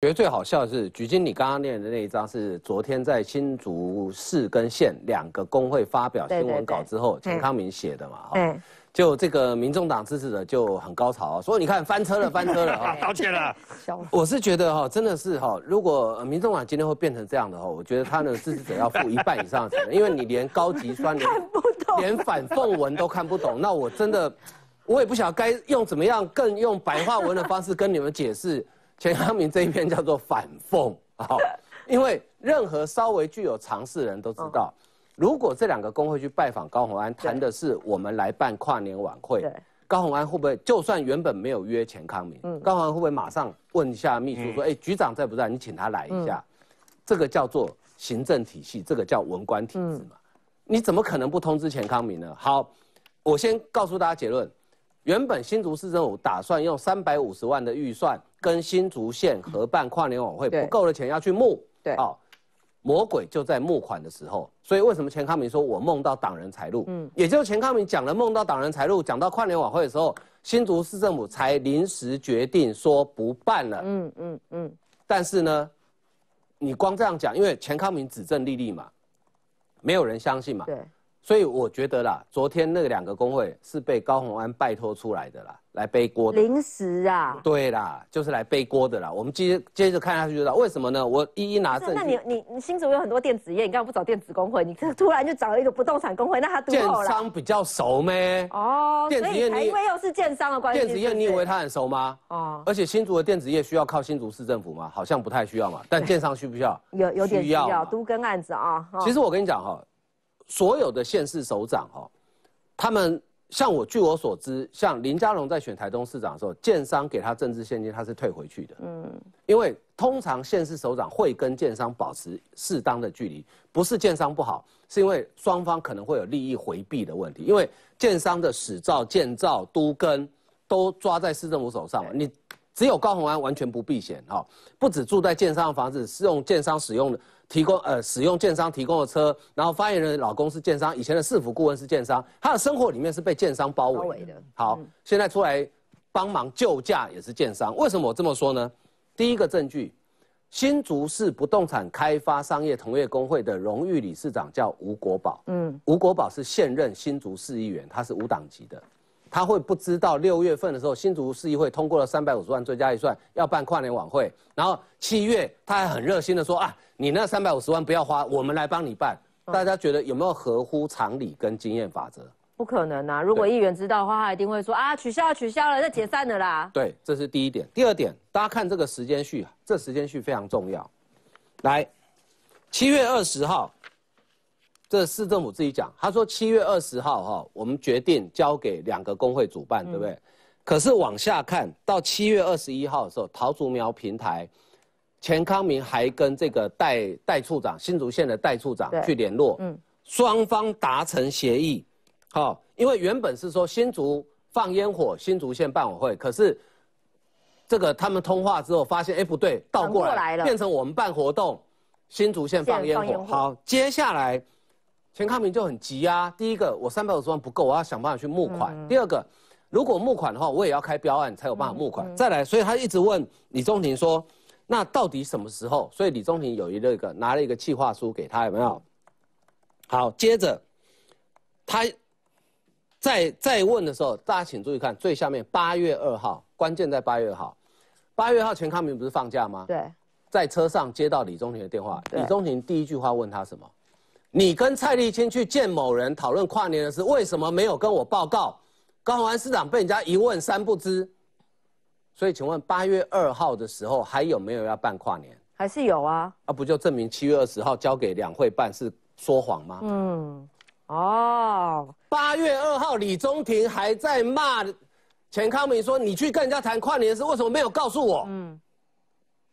觉得最好笑的是，菊晶，你刚刚念的那一张是昨天在新竹市跟县两个工会发表新闻稿之后，陈康明写的嘛？嗯，就这个民众党支持者就很高潮，说你看翻车了，翻车了，道歉 了。我是觉得哈，真的是哈，如果民众党今天会变成这样的话，我觉得他的支持者要负一半以上责任，因为你连高级酸连连反动文都看不懂，那我真的，我也不晓得该用怎么样更用白话文的方式跟你们解释。钱康明这一篇叫做反讽啊，因为任何稍微具有常识人都知道，如果这两个工会去拜访高鸿安，谈的是我们来办跨年晚会，高鸿安会不会就算原本没有约钱康明，高鸿安会不会马上问一下秘书说，哎，局长在不在？你请他来一下。这个叫做行政体系，这个叫文官体制嘛，你怎么可能不通知钱康明呢？好，我先告诉大家结论，原本新竹市政府打算用三百五十万的预算。跟新竹县合办跨年晚会，不够的钱要去募，对，哦，魔鬼就在募款的时候，所以为什么钱康明说我梦到党人财路？也就是钱康明讲了梦到党人财路，讲到跨年晚会的时候，新竹市政府才临时决定说不办了。嗯嗯嗯。但是呢，你光这样讲，因为钱康明指正利益嘛，没有人相信嘛。对。所以我觉得啦，昨天那两个工会是被高鸿安拜托出来的啦，来背锅。临时啊？对啦，就是来背锅的啦。我们接接着看下去就知道为什么呢？我一一拿证。那你你你新竹有很多电子业，你干嘛不找电子工会？你突然就找了一个不动产工会，那他都好了。建商比较熟呗。哦。电子业你因为又是建商的关系。电子业你以为他很熟吗？哦。而且新竹的电子业需要靠新竹市政府吗？好像不太需要嘛。但 建商需不需要？有有点需要。都跟案子啊。其实我跟你讲哈。所有的县市首长哦，他们像我，据我所知，像林佳龙在选台东市长的时候，建商给他政治现金，他是退回去的。嗯，因为通常县市首长会跟建商保持适当的距离，不是建商不好，是因为双方可能会有利益回避的问题。因为建商的史造、建造都跟都抓在市政府手上嘛，你只有高宏安完全不避嫌哈，不止住在建商的房子，是用建商使用的。提供呃，使用建商提供的车，然后发言人老公是建商，以前的市府顾问是建商，他的生活里面是被建商包围的。好，现在出来帮忙救驾也是建商，为什么我这么说呢？第一个证据，新竹市不动产开发商业同业工会的荣誉理事长叫吴国宝，嗯，吴国宝是现任新竹市议员，他是无党籍的。他会不知道六月份的时候，新竹市议会通过了三百五十万追加预算，要办跨年晚会。然后七月他还很热心的说啊，你那三百五十万不要花，我们来帮你办。大家觉得有没有合乎常理跟经验法则？不可能啊！如果议员知道的话，他一定会说啊，取消，了，取消了，这解散了啦。对，这是第一点。第二点，大家看这个时间序，这时间序非常重要。来，七月二十号。这市政府自己讲，他说七月二十号哈，我们决定交给两个工会主办，对不对？可是往下看到七月二十一号的时候，桃竹苗平台，钱康明还跟这个代代处长新竹县的代处长去联络，嗯，双方达成协议，好，因为原本是说新竹放烟火，新竹县办委会，可是这个他们通话之后发现，哎不对，倒过来了，变成我们办活动，新竹县放烟火，好，接下来。钱康明就很急啊！第一个，我三百五十万不够，我要想办法去募款；第二个，如果募款的话，我也要开标案才有办法募款。再来，所以他一直问李宗廷说：“那到底什么时候？”所以李宗廷有一个拿了一个计划书给他，有没有？好，接着他再再问的时候，大家请注意看最下面八月二号，关键在八月二号。八月二号钱康明不是放假吗？对，在车上接到李宗廷的电话，李宗廷第一句话问他什么？你跟蔡立青去见某人讨论跨年的事，为什么没有跟我报告？高雄市长被人家一问三不知，所以请问八月二号的时候还有没有要办跨年？还是有啊？那不就证明七月二十号交给两会办是说谎吗？嗯，哦，八月二号李中廷还在骂钱康明说你去跟人家谈跨年的事，为什么没有告诉我？嗯。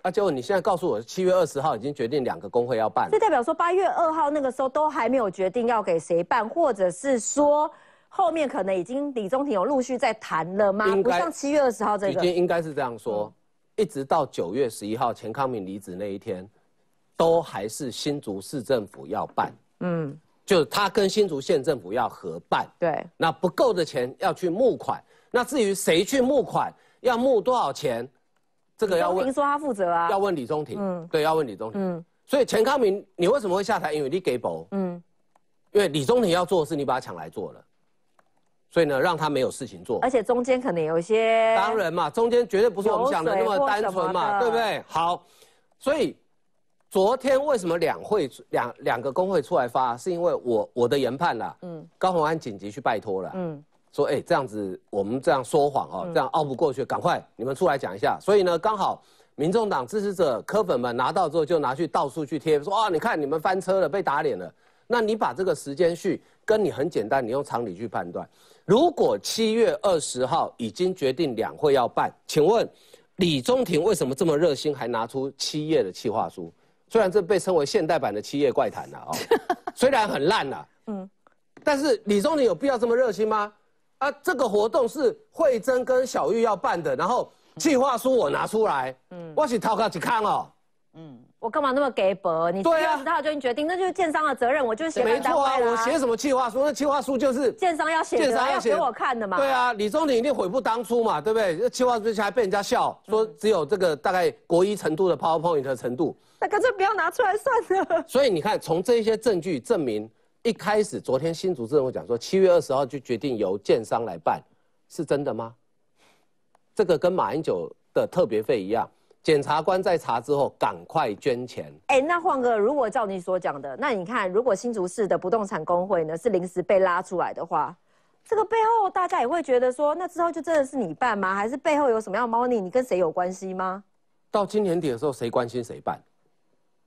那结果你现在告诉我，七月二十号已经决定两个工会要办，就代表说八月二号那个时候都还没有决定要给谁办，或者是说后面可能已经李宗廷有陆续在谈了吗？不像七月二十号这个，应该是这样说，一直到九月十一号钱康敏离职那一天，都还是新竹市政府要办，嗯，就是他跟新竹县政府要合办，对，那不够的钱要去募款，那至于谁去募款，要募多少钱？这个要问李说他负责啊，要问李廷。嗯。对，要问李宗廷。嗯，所以钱康明，你为什么会下台？因为你给不？嗯，因为李宗廷要做事，你把他抢来做了，所以呢，让他没有事情做。而且中间可能有一些。当然嘛，中间绝对不是我们想的那么单纯嘛，对不对？好，所以昨天为什么两会两两个工会出来发，是因为我我的研判了，嗯，高鸿安紧急去拜托了，嗯。说哎，这样子我们这样说谎哦，这样拗不过去，赶快你们出来讲一下。所以呢，刚好民众党支持者科粉们拿到之后，就拿去到处去贴，说啊，你看你们翻车了，被打脸了。那你把这个时间序跟你很简单，你用常理去判断。如果七月二十号已经决定两会要办，请问李中廷为什么这么热心，还拿出七页的企划书？虽然这被称为现代版的七页怪谈了哦，虽然很烂了，嗯，但是李中廷有必要这么热心吗？啊，这个活动是慧珍跟小玉要办的，然后计划书我拿出来，嗯，我去偷卡去看哦，嗯，我干嘛那么给薄？你对啊，他就已经决定，那就是建商的责任，我就写。没错啊，我写什么计划书？那计划书就是建商要写，建商要给我看的嘛。对啊，李宗鼎一定悔不当初嘛，对不对？那计划书还被人家笑说只有这个大概国一程度的 PowerPoint 程度，那干脆不要拿出来算了。所以你看，从这些证据证明。一开始，昨天新竹市府讲说，七月二十号就决定由建商来办，是真的吗？这个跟马英九的特别费一样，检察官在查之后赶快捐钱。哎，那黄哥，如果照你所讲的，那你看，如果新竹市的不动产公会呢是临时被拉出来的话，这个背后大家也会觉得说，那之后就真的是你办吗？还是背后有什么样猫腻？你跟谁有关系吗？到今年底的时候，谁关心谁办？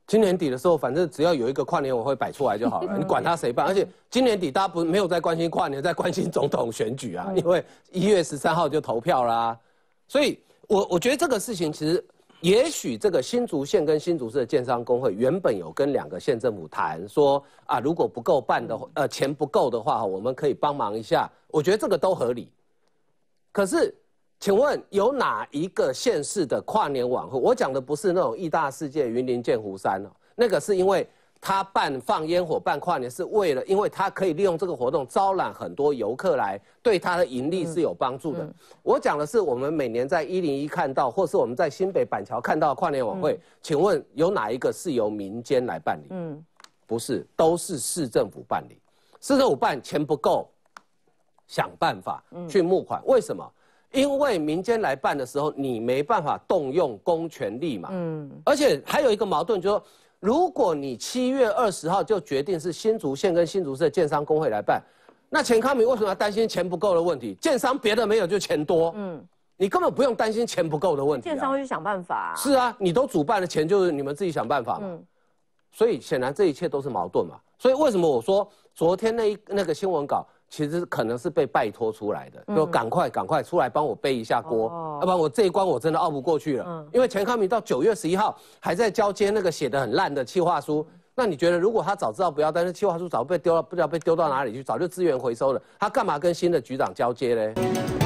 今年底的时候，反正只要有一个跨年，晚会摆出来就好了。你管他谁办，而且今年底大家不没有在关心跨年，在关心总统选举啊，因为一月十三号就投票啦。所以，我我觉得这个事情其实，也许这个新竹县跟新竹市的建商工会原本有跟两个县政府谈，说啊，如果不够办的，呃，钱不够的话，我们可以帮忙一下。我觉得这个都合理。可是。请问有哪一个县市的跨年晚会？我讲的不是那种异大世界、云林剑湖山哦，那个是因为他办放烟火、办跨年是为了，因为他可以利用这个活动招揽很多游客来，对他的盈利是有帮助的。我讲的是我们每年在一零一看到，或是我们在新北板桥看到跨年晚会，请问有哪一个是由民间来办理？嗯，不是，都是市政府办理。市政府办钱不够，想办法去募款，为什么？因为民间来办的时候，你没办法动用公权力嘛。嗯。而且还有一个矛盾，就是说，如果你七月二十号就决定是新竹县跟新竹市的建商工会来办，那钱康明为什么要担心钱不够的问题？建商别的没有，就钱多。嗯。你根本不用担心钱不够的问题。建商会去想办法。是啊，你都主办了，钱就是你们自己想办法嘛。嗯。所以显然这一切都是矛盾嘛。所以为什么我说昨天那一那个新闻稿？其实可能是被拜托出来的，就赶快赶快出来帮我背一下锅，要不然我这一关我真的熬不过去了。因为钱康明到九月十一号还在交接那个写的很烂的企划书，那你觉得如果他早知道不要，但是企划书早被丢了，不知道被丢到哪里去，早就资源回收了，他干嘛跟新的局长交接呢？